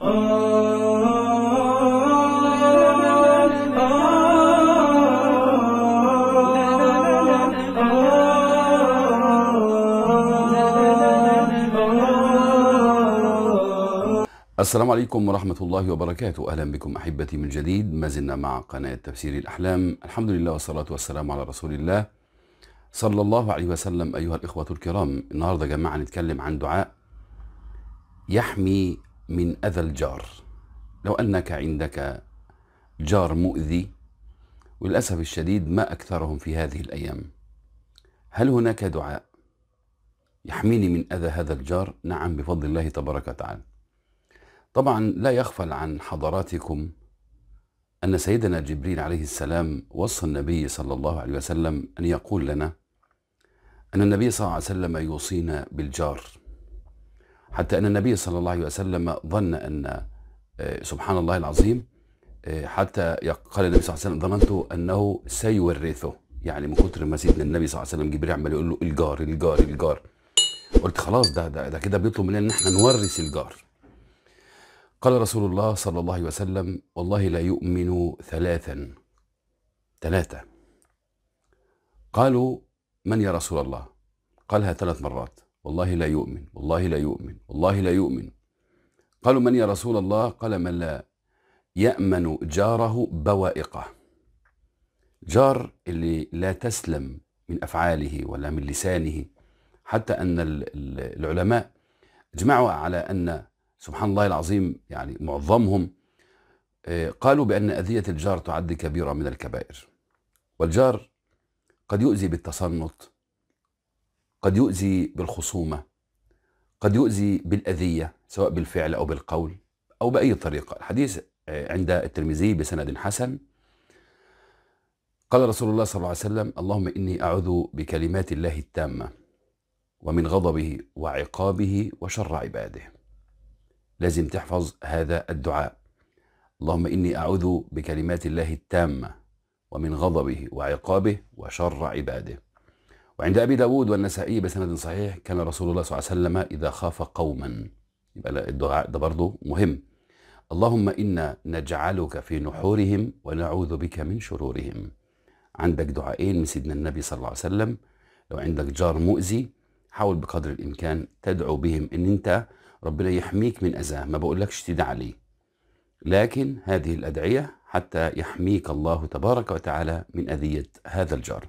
السلام عليكم ورحمة الله وبركاته أهلا بكم أحبتي من جديد ما زلنا مع قناة تفسير الأحلام الحمد لله والصلاة والسلام على رسول الله صلى الله عليه وسلم أيها الإخوة الكرام النهاردة جماعة نتكلم عن دعاء يحمي من أذى الجار لو أنك عندك جار مؤذي وللأسف الشديد ما أكثرهم في هذه الأيام هل هناك دعاء يحميني من أذى هذا الجار؟ نعم بفضل الله تبارك وتعالى طبعا لا يغفل عن حضراتكم أن سيدنا جبريل عليه السلام وصى النبي صلى الله عليه وسلم أن يقول لنا أن النبي صلى الله عليه وسلم يوصينا بالجار حتى أن النبي صلى الله عليه وسلم ظن أن آه، سبحان الله العظيم آه، حتى قال النبي صلى الله عليه وسلم ظننت أنه سيورثه يعني من كتر ما سيدنا النبي صلى الله عليه وسلم جبريل عمال يقول له الجار الجار الجار قلت خلاص ده ده, ده كده بيطلب مننا ان احنا نورث الجار قال رسول الله صلى الله عليه وسلم والله لا يؤمن ثلاثا ثلاثة قالوا من يا رسول الله قالها ثلاث مرات والله لا يؤمن والله لا يؤمن والله لا يؤمن قالوا من يا رسول الله قال من لا يأمن جاره بوائقه جار اللي لا تسلم من أفعاله ولا من لسانه حتى أن العلماء اجمعوا على أن سبحان الله العظيم يعني معظمهم آه، قالوا بأن أذية الجار تعد كبيرة من الكبائر والجار قد يؤذي بالتصنط قد يؤذي بالخصومة قد يؤذي بالأذية سواء بالفعل أو بالقول أو بأي طريقة الحديث آه، عند الترمذي بسند حسن قال رسول الله صلى الله عليه وسلم اللهم إني أعوذ بكلمات الله التامة ومن غضبه وعقابه وشر عباده لازم تحفظ هذا الدعاء اللهم إني أعوذ بكلمات الله التامة ومن غضبه وعقابه وشر عباده وعند أبي داود والنسائي بسند صحيح كان رسول الله صلى الله عليه وسلم إذا خاف قوما يبقى الدعاء ده برضه مهم اللهم إنا نجعلك في نحورهم ونعوذ بك من شرورهم عندك دعائين من سيدنا النبي صلى الله عليه وسلم لو عندك جار مؤذي حاول بقدر الإمكان تدعو بهم إن أنت ربنا يحميك من أذاه ما بقولكش تدعى عليه لكن هذه الأدعية حتى يحميك الله تبارك وتعالى من أذية هذا الجار